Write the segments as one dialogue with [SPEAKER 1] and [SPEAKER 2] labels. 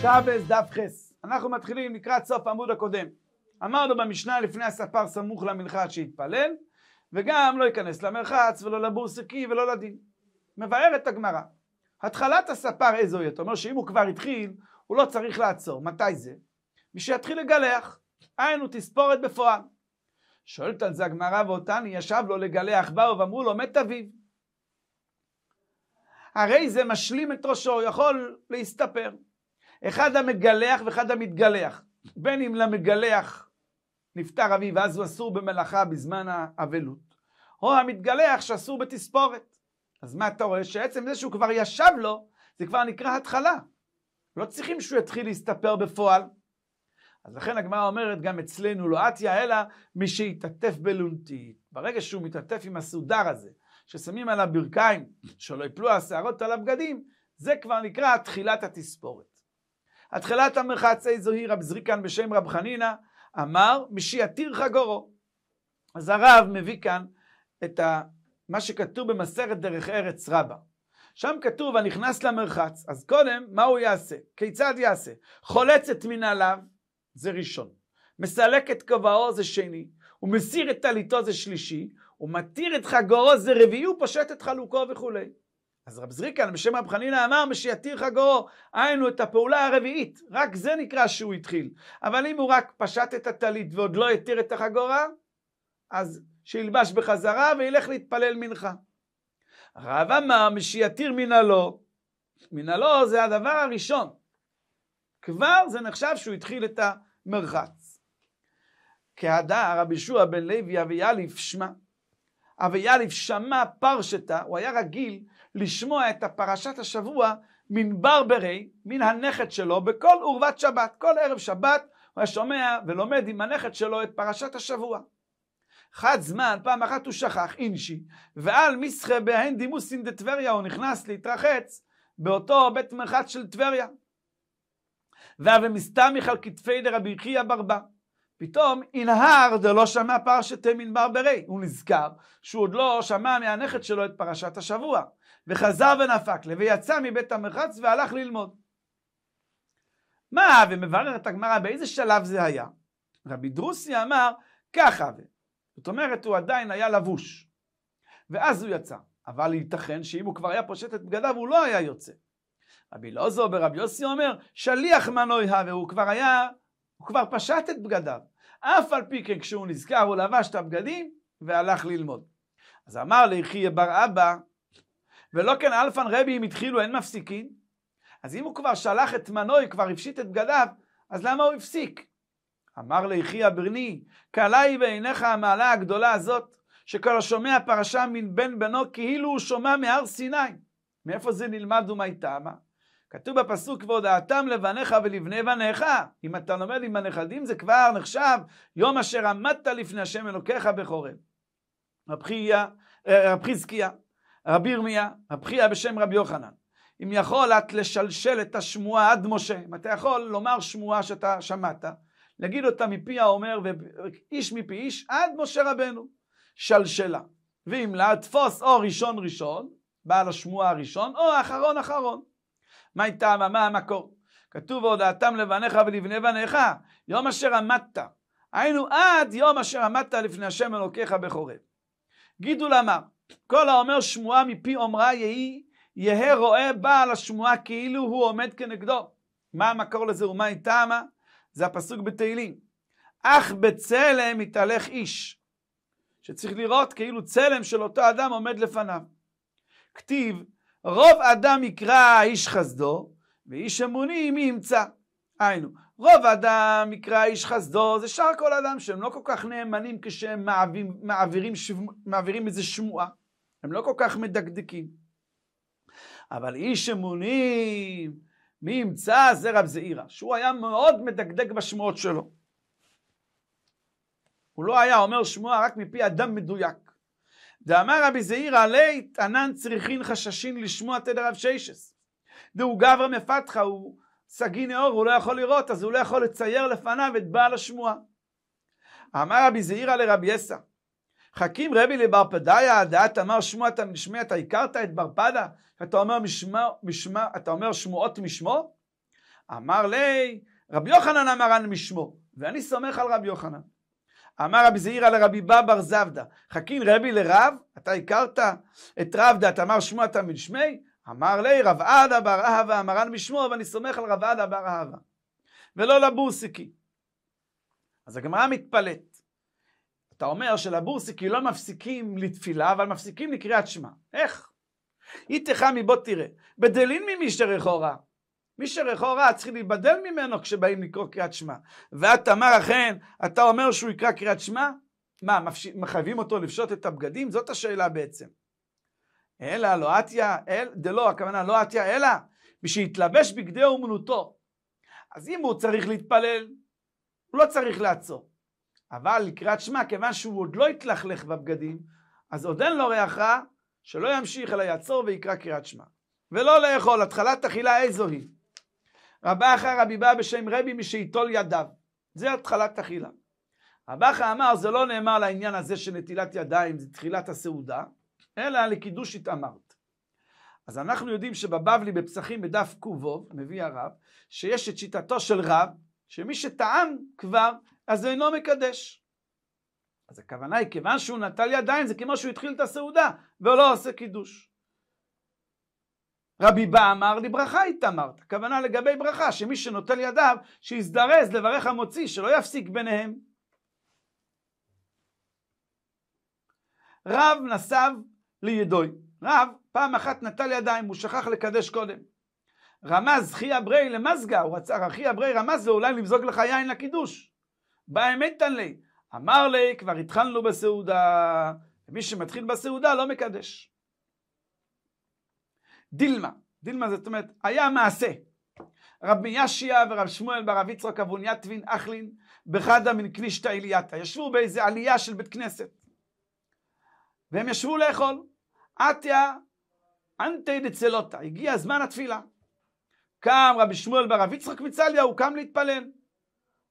[SPEAKER 1] שבס דף חס. אנחנו מתחילים לקראת סוף העמוד הקודם. אמרנו במשנה לפני הספר סמוך למלחץ שהתפלל, וגם לא ייכנס למרחץ ולא לבורסקי ולא לדין. מבארת הגמרא. התחלת הספר איזו היא, אתה אומר שאם הוא כבר התחיל, הוא לא צריך לעצור. מתי זה? משיתחיל לגלח. היינו תספורת בפועל. שואלת על זה הגמרא ואותני, ישב לו לגלח, באו ואמרו לו, מת אביו. הרי זה משלים את ראשו, יכול להסתפר. אחד המגלח ואחד המתגלח. בין אם למגלח נפטר אביו, ואז הוא אסור במלאכה בזמן האבלות, או המתגלח שאסור בתספורת. אז מה אתה רואה? שעצם זה שהוא כבר ישב לו, זה כבר נקרא התחלה. לא צריכים שהוא יתחיל להסתפר בפועל. אז לכן הגמרא אומרת, גם אצלנו לא אתיה אלא מי שיתעטף בלונטית. ברגע שהוא מתעטף עם הסודר הזה, ששמים עליו ברכיים, שלא יפלו השערות על הבגדים, זה כבר נקרא תחילת התספורת. התחלת המרחצי זוהי רב זריקן בשם רב חנינא, אמר משיעתיר חגורו. אז הרב מביא כאן את ה, מה שכתוב במסכת דרך ארץ רבה. שם כתוב הנכנס למרחץ, אז קודם מה הוא יעשה? כיצד יעשה? חולץ את מנעליו, זה ראשון. מסלק את כובעו זה שני, הוא מסיר את טליתו זה שלישי, הוא מתיר את חגורו זה רביעי, הוא פושט את חלוקו וכולי. אז רב זריקן בשם רב חנינא אמר משיתיר חגורו, היינו את הפעולה הרביעית, רק זה נקרא שהוא התחיל. אבל אם הוא רק פשט את הטלית ועוד לא התיר את החגורה, אז שילבש בחזרה וילך להתפלל מנחה. הרב אמר משיתיר מנהלו, מנהלו זה הדבר הראשון. כבר זה נחשב שהוא התחיל את המרחץ. כהדר רבי שועה בן לוי אביאליף שמע אביאליב שמע פרשתה, הוא היה רגיל לשמוע את הפרשת השבוע מן ברברי, מן הנכד שלו, בכל עורבת שבת. כל ערב שבת הוא היה שומע ולומד עם הנכד שלו את פרשת השבוע. חד זמן, פעם אחת הוא שכח, אינשי, ועל מסחה בהן דימוסין דטבריה, הוא נכנס להתרחץ באותו בית מרחץ של טבריה. ואבי מסתמיך על כתפי דרבי חייא ברבא. פתאום אינהר דלא שמע פרשתי מדבר ברי. הוא נזכר שהוא עוד לא שמע מהנכד שלו את פרשת השבוע. וחזר ונפק לו, ויצא מבית המרחץ והלך ללמוד. מה, את הגמרא באיזה שלב זה היה? רבי דרוסי אמר, ככה ו... זאת אומרת, הוא עדיין היה לבוש. ואז הוא יצא. אבל ייתכן שאם הוא כבר היה פושט את בגדיו, הוא לא היה יוצא. רבי לוזו ברבי יוסי אומר, שליח מנוי הווה, הוא כבר היה, הוא כבר פשט את בגדיו. אף על פי כן כשהוא נזכר הוא לבש את הבגדים והלך ללמוד. אז אמר ליחי בר אבא, ולא כן אלפן רבי אם התחילו אין מפסיקין? אז אם הוא כבר שלח את מנוי, כבר הפשיט את בגדיו, אז למה הוא הפסיק? אמר ליחי אברני, קלה היא בעיניך המעלה הגדולה הזאת, שכל השומע פרשה מבן בנו כאילו הוא שומע מהר סיני. מאיפה זה נלמד ומה היא טעמה? כתוב בפסוק, והודעתם לבניך ולבני בניך. אם אתה לומד עם הנכדים, זה כבר נחשב יום אשר עמדת לפני השם אלוקיך בחורם אה, רב חזקיה, רב ירמיה, רב חיה בשם רבי יוחנן. אם יכול את לשלשל את השמועה עד משה, אם אתה יכול לומר שמועה שאתה שמעת, להגיד אותה מפי האומר ואיש מפי איש עד משה רבנו, שלשלה. ואם לה, תפוס או ראשון ראשון, בעל השמועה הראשון, או אחרון אחרון. מה הייתה, מה המקור. כתוב והודעתם לבניך ולבני בניך, יום אשר עמדת. היינו עד יום אשר עמדת לפני השם אלוקיך בחורב. גידול אמר, כל האומר שמועה מפי אומרה יהי, יהא רואה בעל השמועה כאילו הוא עומד כנגדו. מה המקור לזה ומה היא טעמה? זה הפסוק בתהילים. אך בצלם יתהלך איש, שצריך לראות כאילו צלם של אותו אדם עומד לפניו. כתיב, רוב אדם יקרא איש חסדו, ואיש אמוני מי ימצא. היינו, רוב אדם יקרא איש חסדו, זה שאר כל אדם שהם לא כל כך נאמנים כשהם מעבירים, מעבירים, מעבירים איזה שמועה. הם לא כל כך מדקדקים. אבל איש אמוני, מי ימצא זה רב זעירה, שהוא היה מאוד מדקדק בשמועות שלו. הוא לא היה אומר שמועה רק מפי אדם מדויק. דאמר רבי זעיר עלי תנן צריכין חששין לשמוע תדר רב שישס. דאו גברא מפתחה הוא סגי נאור, הוא לא יכול לראות, אז הוא לא יכול לצייר לפניו את בעל השמועה. אמר רבי זעירא לרבי יסא, חכים רבי לבר פדיה, דעת אמר שמוע אתה משמע, אתה הכרת את בר פדה? אתה אומר, משמע, משמע, אתה אומר שמועות משמו? אמר לי, רבי יוחנן אמרן משמו, ואני סומך על רבי יוחנן. אמר רבי זעירא לרבי בא בר זבדא, חכין רבי לרב, אתה הכרת את רב דת, אמר שמו אתה משמי? אמר לי רב עדה בר אהבה, אמרן בשמו, ואני סומך על רב עדה בר אהבה. ולא לבורסיקי. אז הגמרא מתפלאת. אתה אומר שלבורסיקי לא מפסיקים לתפילה, אבל מפסיקים לקריאת שמע. איך? איתך מבוא תראה. בדלין ממי שרחורה, מי שלכאורה צריכים להיבדל ממנו כשבאים לקרוא קריאת שמע. ואת אמר אכן, אתה אומר שהוא יקרא קריאת שמע? מה, מחייבים אותו לפשוט את הבגדים? זאת השאלה בעצם. אלא לא עטיה, אל, דלא, הכוונה לא עטיה, אלא בשהתלבש בגדי אומנותו. אז אם הוא צריך להתפלל, הוא לא צריך לעצור. אבל לקראת שמע, כיוון שהוא עוד לא התלכלך בבגדים, אז עוד אין לו ריח רע, שלא ימשיך אלא יעצור ויקרא קריאת שמע. ולא לאכול, התחלת אכילה איזו היא. רבחה רבי בא בשם רבי משייטול ידיו. זה התחלת אכילה. רבחה אמר, זה לא נאמר לעניין הזה של נטילת ידיים, זה תחילת הסעודה, אלא לקידוש התאמרת. אז אנחנו יודעים שבבבלי בפסחים בדף קובו, מביא הרב, שיש את שיטתו של רב, שמי שטעם כבר, אז אינו מקדש. אז הכוונה היא, כיוון שהוא נטל ידיים, זה כמו שהוא התחיל את הסעודה, ולא עושה קידוש. רבי בא אמר לי ברכה התאמרת, הכוונה לגבי ברכה, שמי שנוטל ידיו, שיזדרז לברך המוציא, שלא יפסיק ביניהם. רב נסב לידוי, רב פעם אחת נטל ידיים, הוא שכח לקדש קודם. רמז חי אברי למזגה, הוא רצה, אחי אברי רמז זה אולי לבזוג לך יין לקידוש. בא אמיתן לי, אמר לי, כבר התחלנו בסעודה, ומי שמתחיל בסעודה לא מקדש. דילמה, דילמה זאת אומרת, היה מעשה. רב מיאשיה ורב שמואל ברב יצרק אבון יתבין אכלין בחדה מן כנישתא אלייתא, ישבו באיזה עלייה של בית כנסת. והם ישבו לאכול. עטיה אנטי דצלותא, הגיע זמן התפילה. קם רבי שמואל ברב יצחק מצליה, הוא קם להתפלל.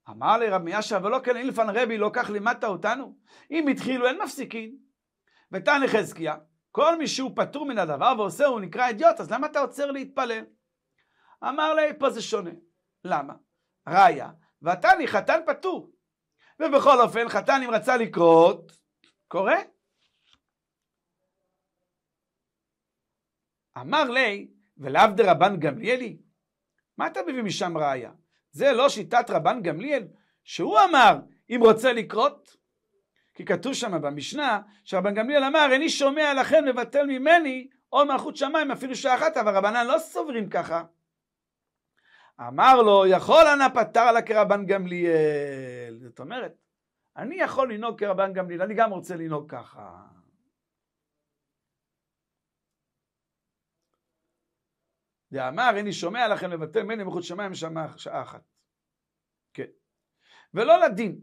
[SPEAKER 1] אמר לי רבי ישע, ולא כן אילפן רבי, לא כך לימדת אותנו? אם התחילו, אין מפסיקים. ותנא חזקיה, כל מי שהוא פטור מן הדבר ועושה הוא נקרא אידיוט, אז למה אתה עוצר להתפלל? אמר לי, פה זה שונה. למה? ראיה, ותני חתן פטור. ובכל אופן, חתן אם רצה לקרות, קורה. אמר לי, ולאו דרבן גמליאלי, מה אתה מביא משם ראיה? זה לא שיטת רבן גמליאל, שהוא אמר, אם רוצה לקרות, כי כתוב שם במשנה, שרבן גמליאל אמר, איני שומע לכם לבטל ממני עוד מלכות שמיים אפילו שעה אחת, אבל רבנן לא סוברים ככה. אמר לו, יכול אנא פטר לה כרבן גמליאל. זאת אומרת, אני יכול לנהוג כרבן גמליאל, אני גם רוצה לנהוג ככה. ואמר איני שומע לכם לבטל ממני מלכות שמיים שעה אחת. כן. ולא לדין.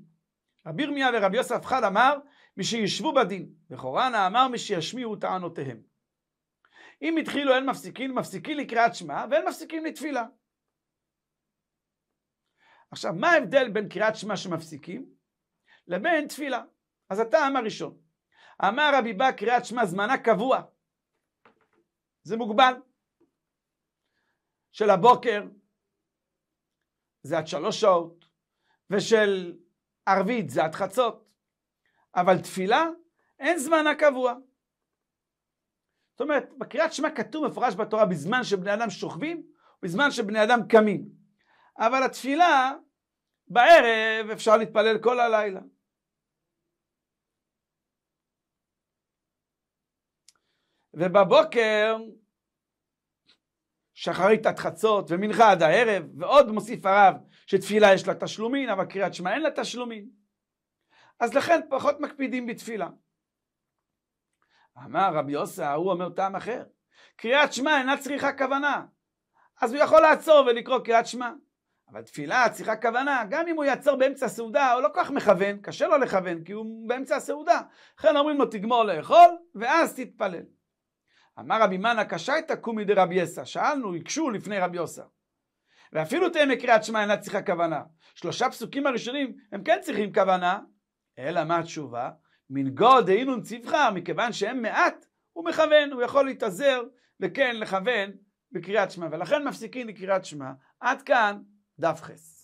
[SPEAKER 1] רבי ירמיה ורבי יוסף חד אמר, מי שישבו בדין, וחורנה אמר שישמיעו טענותיהם. אם התחילו אין מפסיקים, מפסיקים לקריאת שמע, ואין מפסיקים לתפילה. עכשיו, מה ההבדל בין קריאת שמע שמפסיקים, לבין תפילה? אז הטעם הראשון. אמר רבי בא קריאת שמע זמנה קבוע. זה מוגבל. של הבוקר, זה עד שלוש שעות, ושל ערבית זה עד חצות, אבל תפילה אין זמנה קבוע. זאת אומרת, בקריאת שמע כתוב מפורש בתורה בזמן שבני אדם שוכבים ובזמן שבני אדם קמים. אבל התפילה, בערב אפשר להתפלל כל הלילה. ובבוקר, שחרית עד חצות, ומנחה עד הערב, ועוד מוסיף הרב שתפילה יש לה תשלומין, אבל קריאת שמע אין לה תשלומין. אז לכן פחות מקפידים בתפילה. אמר רבי יוסף, ההוא אומר טעם אחר. קריאת שמע אינה צריכה כוונה. אז הוא יכול לעצור ולקרוא קריאת שמע. אבל תפילה צריכה כוונה, גם אם הוא יעצור באמצע הסעודה, הוא לא כל כך מכוון, קשה לו לכוון, כי הוא באמצע הסעודה. לכן אומרים לו, תגמור לאכול, ואז תתפלל. אמר רבי מנא, קשייתא קומי דרבי יסא, שאלנו, הקשו לפני רבי יוסף. ואפילו תהיה מקריאת שמע אינה צריכה כוונה. שלושה פסוקים הראשונים הם כן צריכים כוונה, אלא מה התשובה? מנגוד היינו מציבך, מכיוון שהם מעט, הוא מכוון, הוא יכול להתאזר וכן לכוון בקריאת שמע, ולכן מפסיקים לקריאת שמע. עד כאן דף חס.